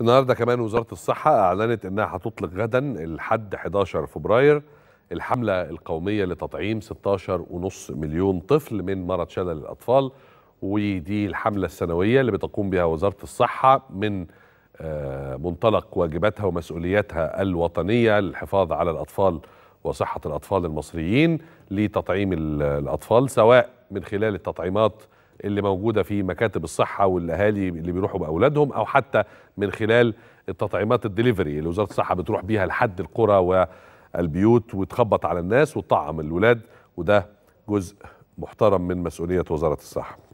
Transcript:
النهارده كمان وزاره الصحه اعلنت انها هتطلق غدا الحد 11 فبراير الحمله القوميه لتطعيم 16.5 مليون طفل من مرض شلل الاطفال ودي الحمله السنويه اللي بتقوم بها وزاره الصحه من آه، منطلق واجباتها ومسؤولياتها الوطنيه للحفاظ على الاطفال وصحه الاطفال المصريين لتطعيم الاطفال سواء من خلال التطعيمات اللي موجوده في مكاتب الصحه والاهالي اللي بيروحوا باولادهم او حتى من خلال التطعيمات الدليفري اللي وزاره الصحه بتروح بيها لحد القرى والبيوت وتخبط على الناس وتطعم الولاد وده جزء محترم من مسؤوليه وزاره الصحه